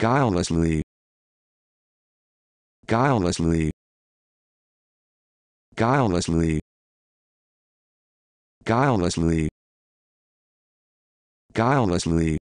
guilelessly guilelessly guilelessly guilelessly guilelessly